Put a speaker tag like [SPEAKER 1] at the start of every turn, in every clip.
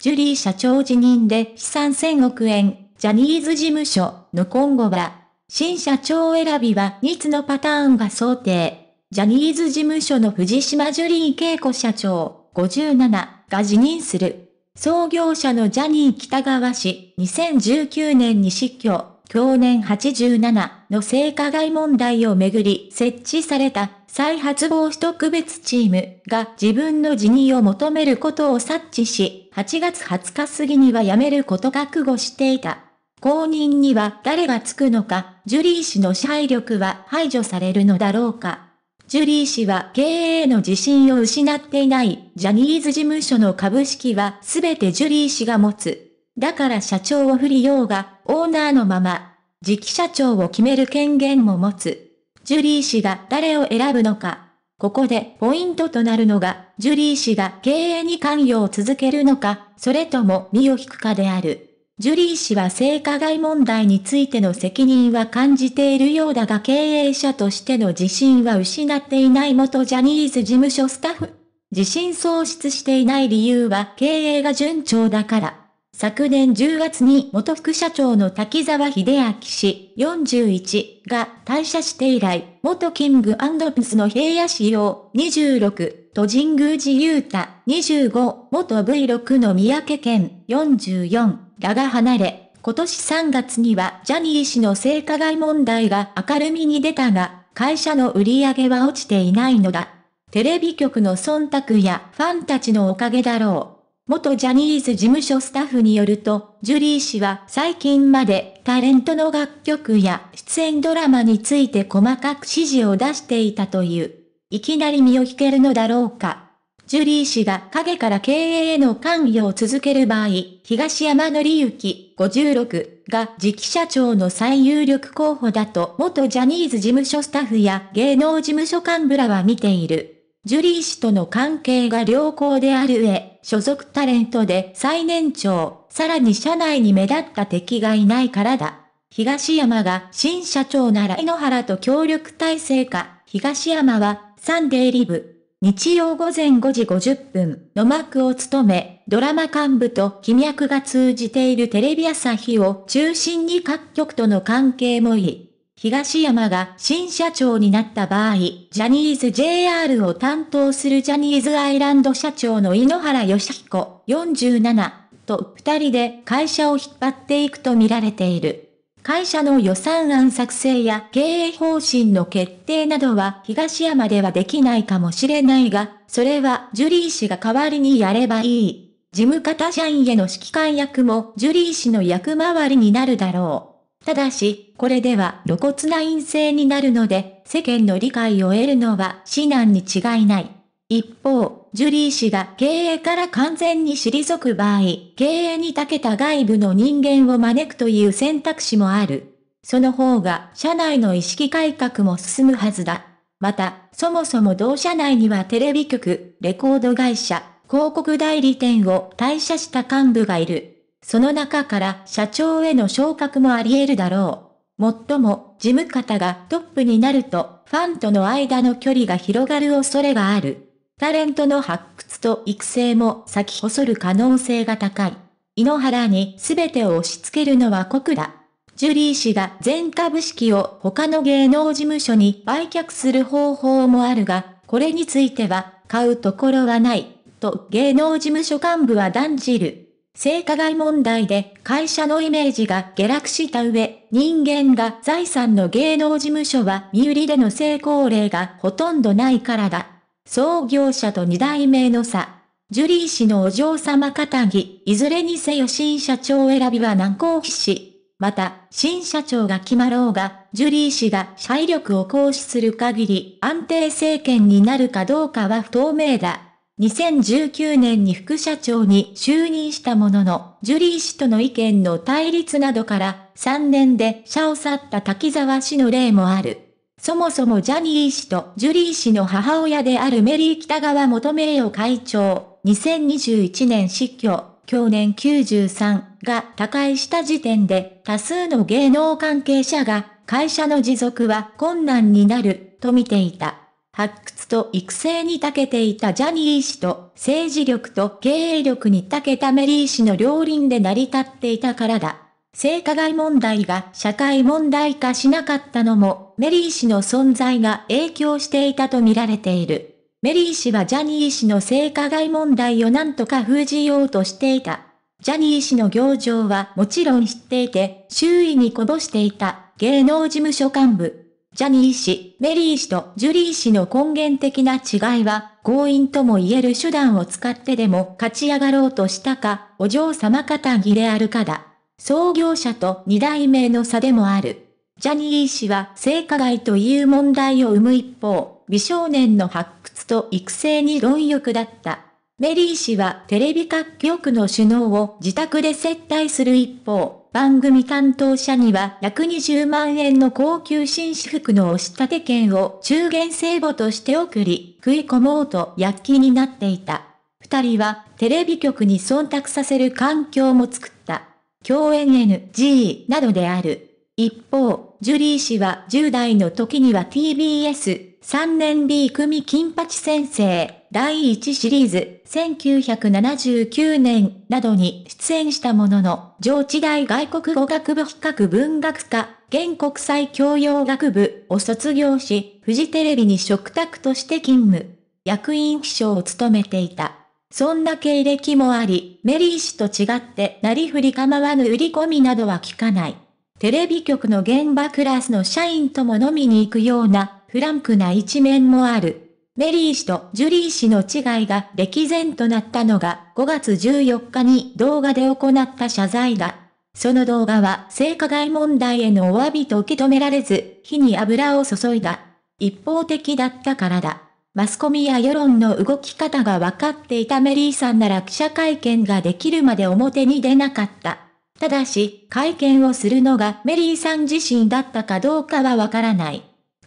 [SPEAKER 1] ジュリー社長辞任で資産1000億円、ジャニーズ事務所の今後は、新社長選びは2つのパターンが想定。ジャニーズ事務所の藤島ジュリー恵子社長、57が辞任する。創業者のジャニー北川氏、2019年に死去、去年87の性加害問題をめぐり設置された再発防止特別チームが自分の辞任を求めることを察知し、8月20日過ぎには辞めること覚悟していた。後任には誰がつくのか、ジュリー氏の支配力は排除されるのだろうか。ジュリー氏は経営の自信を失っていない、ジャニーズ事務所の株式はすべてジュリー氏が持つ。だから社長を振りようが、オーナーのまま、次期社長を決める権限も持つ。ジュリー氏が誰を選ぶのか。ここでポイントとなるのが、ジュリー氏が経営に関与を続けるのか、それとも身を引くかである。ジュリー氏は性加害問題についての責任は感じているようだが経営者としての自信は失っていない元ジャニーズ事務所スタッフ。自信喪失していない理由は経営が順調だから。昨年10月に元副社長の滝沢秀明氏41が退社して以来、元キングピスの平野仕様26と神宮寺雄太25元 V6 の三宅健44らが離れ、今年3月にはジャニー氏の性加害問題が明るみに出たが、会社の売り上げは落ちていないのだ。テレビ局の忖度やファンたちのおかげだろう。元ジャニーズ事務所スタッフによると、ジュリー氏は最近までタレントの楽曲や出演ドラマについて細かく指示を出していたという。いきなり身を引けるのだろうか。ジュリー氏が影から経営への関与を続ける場合、東山紀之56が次期社長の最有力候補だと元ジャニーズ事務所スタッフや芸能事務所幹部らは見ている。ジュリー氏との関係が良好である上、所属タレントで最年長、さらに社内に目立った敵がいないからだ。東山が新社長なら井ノ原と協力体制か、東山はサンデーリブ。日曜午前5時50分の幕を務め、ドラマ幹部と気脈が通じているテレビ朝日を中心に各局との関係もいい。東山が新社長になった場合、ジャニーズ JR を担当するジャニーズアイランド社長の井ノ原義彦47と2人で会社を引っ張っていくと見られている。会社の予算案作成や経営方針の決定などは東山ではできないかもしれないが、それはジュリー氏が代わりにやればいい。事務方社員への指揮官役もジュリー氏の役回りになるだろう。ただし、これでは露骨な陰性になるので、世間の理解を得るのは至難に違いない。一方、ジュリー氏が経営から完全に退く場合、経営に長けた外部の人間を招くという選択肢もある。その方が社内の意識改革も進むはずだ。また、そもそも同社内にはテレビ局、レコード会社、広告代理店を退社した幹部がいる。その中から社長への昇格もあり得るだろう。もっとも、事務方がトップになると、ファンとの間の距離が広がる恐れがある。タレントの発掘と育成も先細る可能性が高い。井ノ原に全てを押し付けるのは酷だ。ジュリー氏が全株式を他の芸能事務所に売却する方法もあるが、これについては買うところはない、と芸能事務所幹部は断じる。性加害問題で会社のイメージが下落した上、人間が財産の芸能事務所は身売りでの成功例がほとんどないからだ。創業者と二代目の差。ジュリー氏のお嬢様方ぎ、いずれにせよ新社長選びは難航必至。また、新社長が決まろうが、ジュリー氏が社威力を行使する限り安定政権になるかどうかは不透明だ。2019年に副社長に就任したものの、ジュリー氏との意見の対立などから、3年で社を去った滝沢氏の例もある。そもそもジャニー氏とジュリー氏の母親であるメリー北川元名誉会長、2021年失去、去年93が他界した時点で、多数の芸能関係者が、会社の持続は困難になる、と見ていた。発掘と育成に長けていたジャニー氏と政治力と経営力に長けたメリー氏の両輪で成り立っていたからだ。性加害問題が社会問題化しなかったのも、メリー氏の存在が影響していたとみられている。メリー氏はジャニー氏の性加害問題を何とか封じようとしていた。ジャニー氏の行情はもちろん知っていて、周囲にこぼしていた芸能事務所幹部。ジャニー氏、メリー氏とジュリー氏の根源的な違いは、強引とも言える手段を使ってでも勝ち上がろうとしたか、お嬢様方ぎであるかだ。創業者と二代目の差でもある。ジャニー氏は性加害という問題を生む一方、美少年の発掘と育成に論欲だった。メリー氏はテレビ各局の首脳を自宅で接待する一方、番組担当者には約20万円の高級紳士服の押し立て券を中元聖母として送り、食い込もうと躍起になっていた。二人はテレビ局に忖度させる環境も作った。共演 NG などである。一方、ジュリー氏は10代の時には TBS3 年 B 組金八先生。第1シリーズ1979年などに出演したものの、上智大外国語学部比較文学科、現国際教養学部を卒業し、フジテレビに嘱託として勤務。役員秘書を務めていた。そんな経歴もあり、メリー氏と違ってなりふり構わぬ売り込みなどは聞かない。テレビ局の現場クラスの社員とも飲みに行くような、フランクな一面もある。メリー氏とジュリー氏の違いが歴然となったのが5月14日に動画で行った謝罪だ。その動画は性加害問題へのお詫びと受け止められず、火に油を注いだ。一方的だったからだ。マスコミや世論の動き方が分かっていたメリーさんなら記者会見ができるまで表に出なかった。ただし、会見をするのがメリーさん自身だったかどうかはわからない。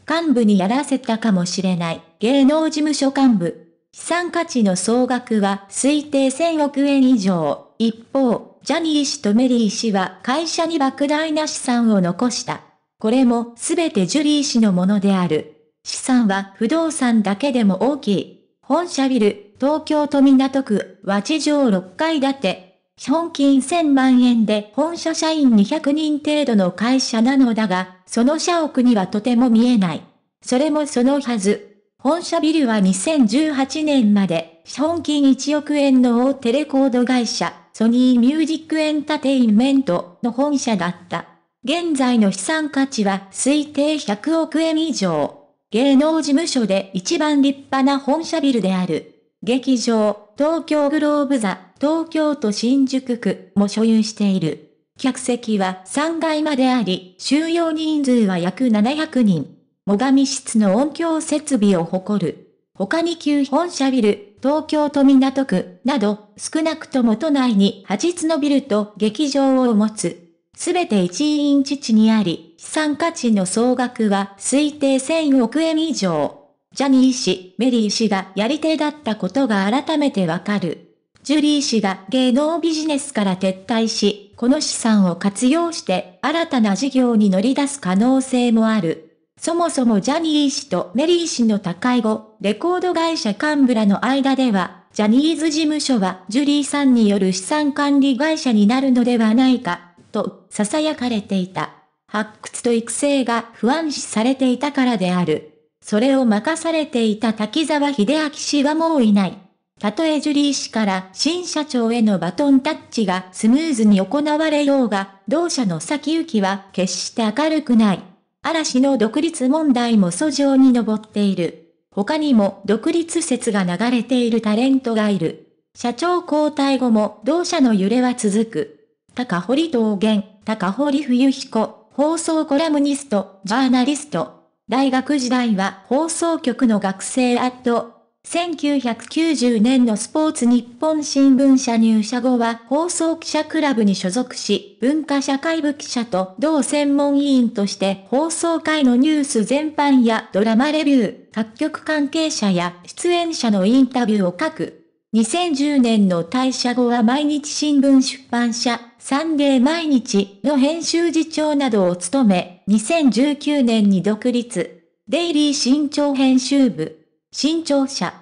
[SPEAKER 1] 幹部にやらせたかもしれない。芸能事務所幹部。資産価値の総額は推定1000億円以上。一方、ジャニー氏とメリー氏は会社に莫大な資産を残した。これもすべてジュリー氏のものである。資産は不動産だけでも大きい。本社ビル、東京都港区、和地上6階建て。資本金1000万円で本社社員200人程度の会社なのだが、その社屋にはとても見えない。それもそのはず。本社ビルは2018年まで、資本金1億円の大手レコード会社、ソニーミュージックエンタテインメントの本社だった。現在の資産価値は推定100億円以上。芸能事務所で一番立派な本社ビルである。劇場、東京グローブ座、東京都新宿区も所有している。客席は3階まであり、収容人数は約700人。最上室の音響設備を誇る。他に旧本社ビル、東京都港区など少なくとも都内に8つのビルと劇場を持つ。すべて一員地地にあり、資産価値の総額は推定1000億円以上。ジャニー氏、メリー氏がやり手だったことが改めてわかる。ジュリー氏が芸能ビジネスから撤退し、この資産を活用して新たな事業に乗り出す可能性もある。そもそもジャニー氏とメリー氏の他界後、レコード会社幹部らの間では、ジャニーズ事務所はジュリーさんによる資産管理会社になるのではないか、と囁かれていた。発掘と育成が不安視されていたからである。それを任されていた滝沢秀明氏はもういない。たとえジュリー氏から新社長へのバトンタッチがスムーズに行われようが、同社の先行きは決して明るくない。嵐の独立問題も訴状に上っている。他にも独立説が流れているタレントがいる。社長交代後も同社の揺れは続く。高堀桃源、高堀冬彦、放送コラムニスト、ジャーナリスト。大学時代は放送局の学生アット1990年のスポーツ日本新聞社入社後は放送記者クラブに所属し、文化社会部記者と同専門委員として放送会のニュース全般やドラマレビュー、各局関係者や出演者のインタビューを書く。2010年の退社後は毎日新聞出版社、サンデー毎日の編集次長などを務め、2019年に独立、デイリー新潮編集部、新潮社